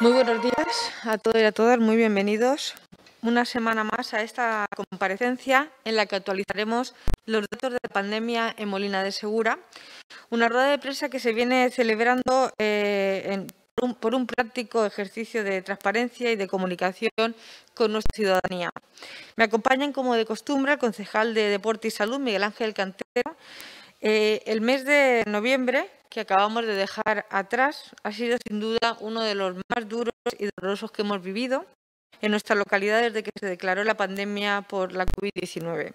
Muy buenos días a todos y a todas, muy bienvenidos una semana más a esta comparecencia en la que actualizaremos los datos de la pandemia en Molina de Segura. Una rueda de prensa que se viene celebrando eh, por, un, práctico ejercicio de transparencia y de comunicación con nuestra ciudadanía. Me acompañan, como de costumbre, el concejal de Deporte y Salud, Miguel Ángel Cantero, eh, el mes de noviembre, que acabamos de dejar atrás, ha sido sin duda uno de los más duros y dolorosos que hemos vivido en nuestra localidad desde que se declaró la pandemia por la COVID-19.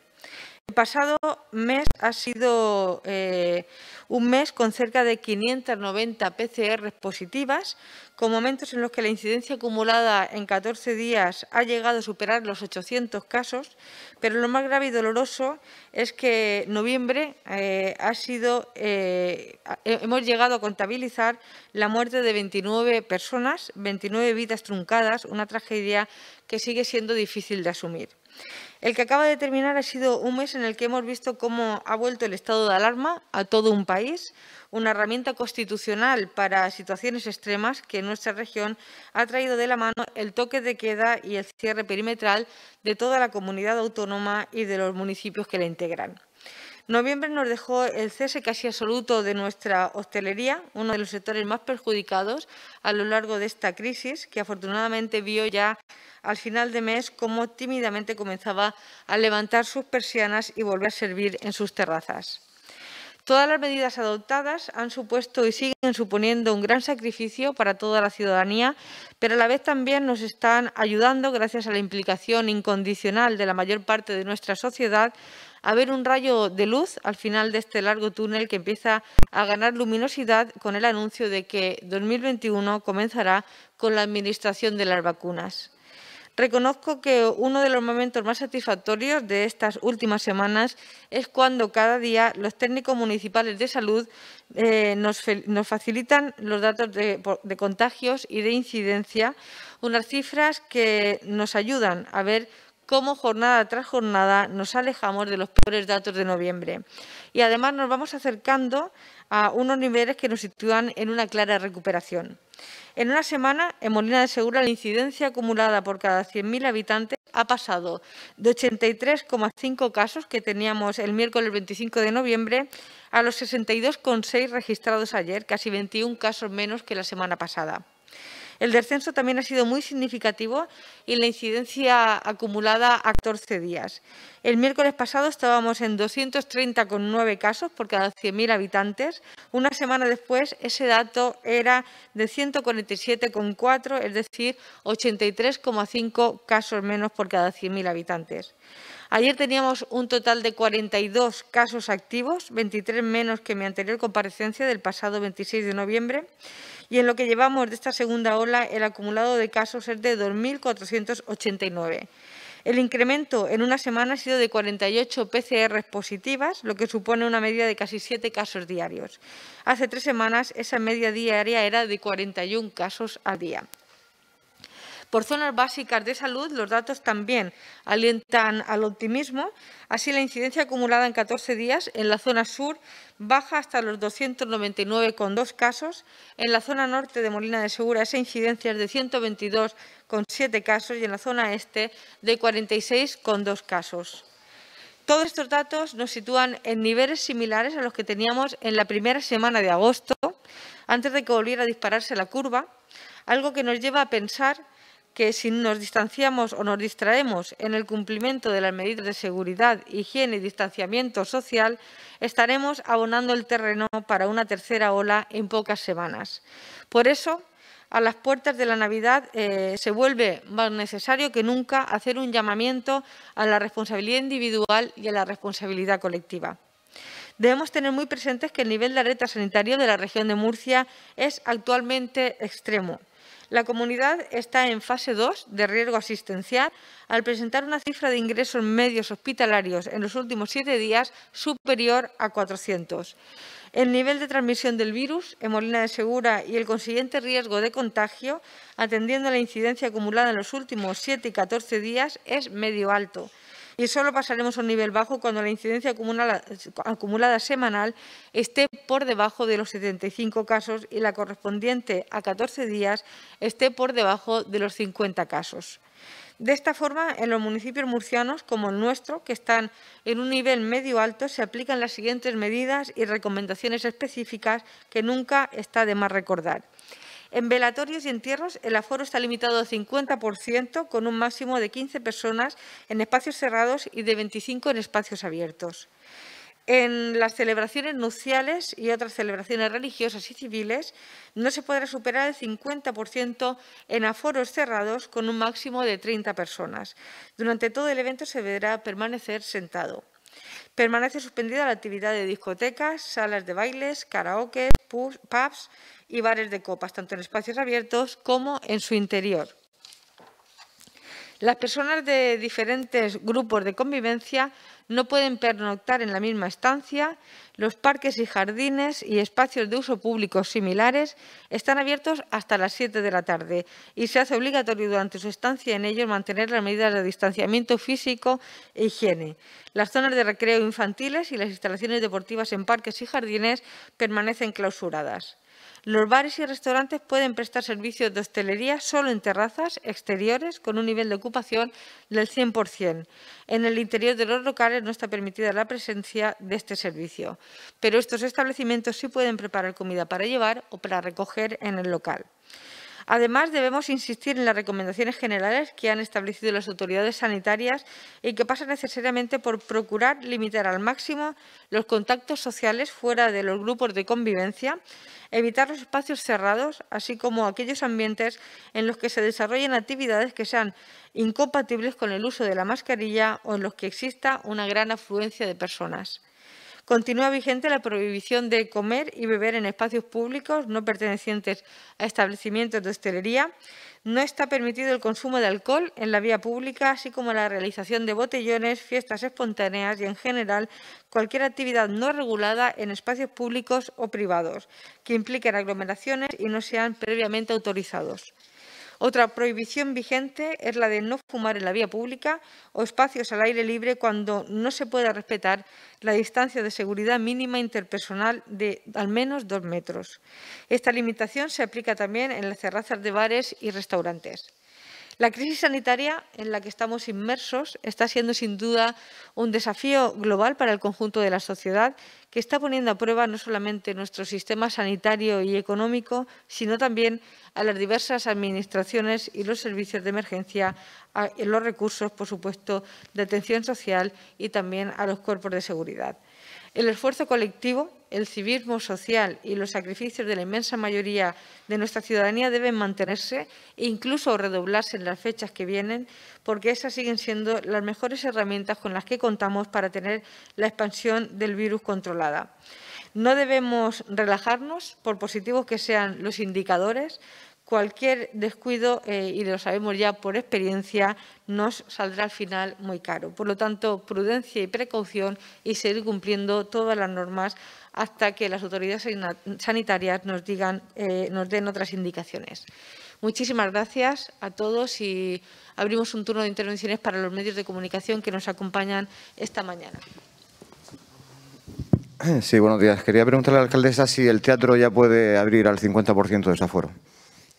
El pasado mes ha sido eh, un mes con cerca de 590 PCR positivas, con momentos en los que la incidencia acumulada en 14 días ha llegado a superar los 800 casos, pero lo más grave y doloroso es que noviembre eh, ha sido, eh, hemos llegado a contabilizar la muerte de 29 personas, 29 vidas truncadas, una tragedia que sigue siendo difícil de asumir. El que acaba de terminar ha sido un mes en el que hemos visto cómo ha vuelto el estado de alarma a todo un país, una herramienta constitucional para situaciones extremas que en nuestra región ha traído de la mano el toque de queda y el cierre perimetral de toda la comunidad autónoma y de los municipios que la integran. Noviembre nos dejó el cese casi absoluto de nuestra hostelería, uno de los sectores más perjudicados a lo largo de esta crisis, que afortunadamente vio ya al final de mes cómo tímidamente comenzaba a levantar sus persianas y volver a servir en sus terrazas. Todas las medidas adoptadas han supuesto y siguen suponiendo un gran sacrificio para toda la ciudadanía, pero a la vez también nos están ayudando, gracias a la implicación incondicional de la mayor parte de nuestra sociedad, a ver un rayo de luz al final de este largo túnel que empieza a ganar luminosidad con el anuncio de que 2021 comenzará con la administración de las vacunas. Reconozco que uno de los momentos más satisfactorios de estas últimas semanas es cuando cada día los técnicos municipales de salud eh, nos, facilitan los datos de, de contagios y de incidencia, unas cifras que nos ayudan a ver cómo jornada tras jornada nos alejamos de los peores datos de noviembre. Y además nos vamos acercando a unos niveles que nos sitúan en una clara recuperación. En una semana, en Molina de Segura, la incidencia acumulada por cada 100.000 habitantes ha pasado de 83,5 casos que teníamos el miércoles 25 de noviembre a los 62,6 registrados ayer, casi 21 casos menos que la semana pasada. El descenso también ha sido muy significativo y la incidencia acumulada a 14 días. El miércoles pasado estábamos en 230,9 casos por cada 100.000 habitantes. Una semana después ese dato era de 147,4, es decir, 83,5 casos menos por cada 100.000 habitantes. Ayer teníamos un total de 42 casos activos, 23 menos que mi anterior comparecencia del pasado 26 de noviembre y en lo que llevamos de esta segunda ola el acumulado de casos es de 2.489. El incremento en una semana ha sido de 48 PCR positivas, lo que supone una media de casi 7 casos diarios. Hace tres semanas esa media diaria era de 41 casos al día. Por zonas básicas de salud, los datos también alientan al optimismo. Así, la incidencia acumulada en 14 días en la zona sur baja hasta los 299,2 casos. En la zona norte de Molina de Segura esa incidencia es de 122,7 casos y en la zona este de 46,2 casos. Todos estos datos nos sitúan en niveles similares a los que teníamos en la primera semana de agosto, antes de que volviera a dispararse la curva, algo que nos lleva a pensar que si nos distanciamos o nos distraemos en el cumplimiento de las medidas de seguridad, higiene y distanciamiento social, estaremos abonando el terreno para una tercera ola en pocas semanas. Por eso, a las puertas de la Navidad eh, se vuelve más necesario que nunca hacer un llamamiento a la responsabilidad individual y a la responsabilidad colectiva. Debemos tener muy presentes que el nivel de alerta sanitario de la región de Murcia es actualmente extremo la comunidad está en fase 2 de riesgo asistencial al presentar una cifra de ingresos medios hospitalarios en los últimos siete días superior a 400. El nivel de transmisión del virus en Molina de Segura y el consiguiente riesgo de contagio, atendiendo a la incidencia acumulada en los últimos 7 y 14 días, es medio alto y solo pasaremos a un nivel bajo cuando la incidencia acumulada, semanal esté por debajo de los 75 casos y la correspondiente a 14 días esté por debajo de los 50 casos. De esta forma, en los municipios murcianos, como el nuestro, que están en un nivel medio-alto, se aplican las siguientes medidas y recomendaciones específicas que nunca está de más recordar. En velatorios y entierros el aforo está limitado al 50% con un máximo de 15 personas en espacios cerrados y de 25 en espacios abiertos. En las celebraciones nupciales y otras celebraciones religiosas y civiles no se podrá superar el 50% en aforos cerrados con un máximo de 30 personas. Durante todo el evento se deberá permanecer sentado. Permanece suspendida la actividad de discotecas, salas de bailes, karaoke, pubs y bares de copas, tanto en espacios abiertos como en su interior. Las personas de diferentes grupos de convivencia no pueden pernoctar en la misma estancia. Los parques y jardines y espacios de uso público similares están abiertos hasta las 7 de la tarde y se hace obligatorio durante su estancia en ellos mantener las medidas de distanciamiento físico e higiene. Las zonas de recreo infantiles y las instalaciones deportivas en parques y jardines permanecen clausuradas. Los bares y restaurantes pueden prestar servicios de hostelería solo en terrazas exteriores con un nivel de ocupación del 100%. En el interior de los locales no está permitida la presencia de este servicio, pero estos establecimientos sí pueden preparar comida para llevar o para recoger en el local. Además, debemos insistir en las recomendaciones generales que han establecido las autoridades sanitarias y que pasan necesariamente por procurar limitar al máximo los contactos sociales fuera de los grupos de convivencia, evitar los espacios cerrados, así como aquellos ambientes en los que se desarrollen actividades que sean incompatibles con el uso de la mascarilla o en los que exista una gran afluencia de personas. Continúa vigente la prohibición de comer y beber en espacios públicos no pertenecientes a establecimientos de hostelería. No está permitido el consumo de alcohol en la vía pública, así como la realización de botellones, fiestas espontáneas y, en general, cualquier actividad no regulada en espacios públicos o privados que impliquen aglomeraciones y no sean previamente autorizados. Otra prohibición vigente es la de no fumar en la vía pública o espacios al aire libre cuando no se pueda respetar la distancia de seguridad mínima interpersonal de al menos dos metros. Esta limitación se aplica también en las terrazas de bares y restaurantes. La crisis sanitaria en la que estamos inmersos está siendo sin duda un desafío global para el conjunto de la sociedad que está poniendo a prueba no solamente nuestro sistema sanitario y económico, sino también a las diversas administraciones y los servicios de emergencia, los recursos, por supuesto, de atención social y también a los cuerpos de seguridad. El esfuerzo colectivo el civismo social y los sacrificios de la inmensa mayoría de nuestra ciudadanía deben mantenerse e incluso redoblarse en las fechas que vienen, porque esas siguen siendo las mejores herramientas con las que contamos para tener la expansión del virus controlada. No debemos relajarnos, por positivos que sean los indicadores, cualquier descuido, eh, y lo sabemos ya por experiencia, nos saldrá al final muy caro. Por lo tanto, prudencia y precaución y seguir cumpliendo todas las normas hasta que las autoridades sanitarias nos, digan, eh, nos den otras indicaciones. Muchísimas gracias a todos y abrimos un turno de intervenciones para los medios de comunicación que nos acompañan esta mañana. Sí, buenos días. Quería preguntarle a la alcaldesa si el teatro ya puede abrir al 50% de esa aforo.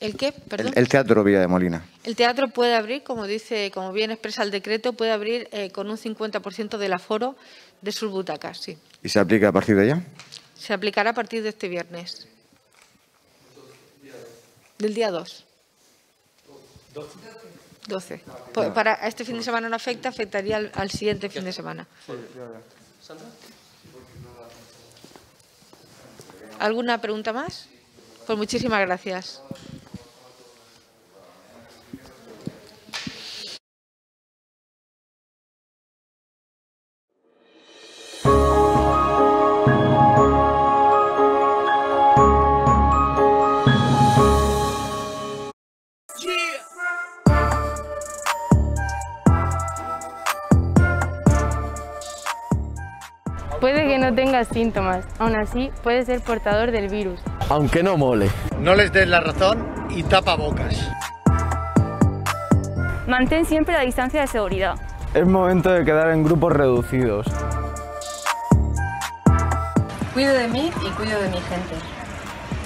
¿El qué? Perdón. El, Teatro vía de Molina. El teatro puede abrir, como dice, como bien expresa el decreto, puede abrir eh, con un 50% del aforo de sus butacas, sí. ¿Y se aplica a partir de ya? Se aplicará a partir de este viernes. Del día 2. 12. Para este fin de semana no afecta, afectaría al, siguiente fin de semana. ¿Alguna pregunta más? Pues muchísimas gracias. no tengas síntomas. Aún así, puedes ser portador del virus. Aunque no mole. No les des la razón y tapa bocas. Mantén siempre la distancia de seguridad. Es momento de quedar en grupos reducidos. Cuido de mí y cuido de mi gente.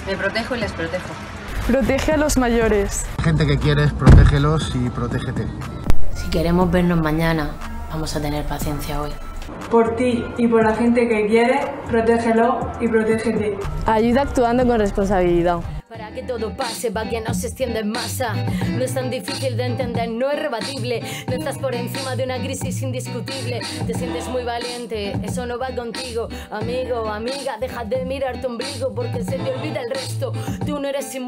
Me protejo y les protejo. Protege a los mayores. Gente que quieres, protégelos y protégete. Si queremos vernos mañana, vamos a tener paciencia hoy. Por ti y por la gente que quiere protégelo y protégete. Ayuda actuando con responsabilidad. Para que todo pase, para que no se extienda en masa. No es tan difícil de entender, no es rebatible. No estás por encima de una crisis indiscutible. Te sientes muy valiente, eso no va contigo. Amigo, amiga, deja de mirar tu ombligo porque se te olvida el resto. Tú no eres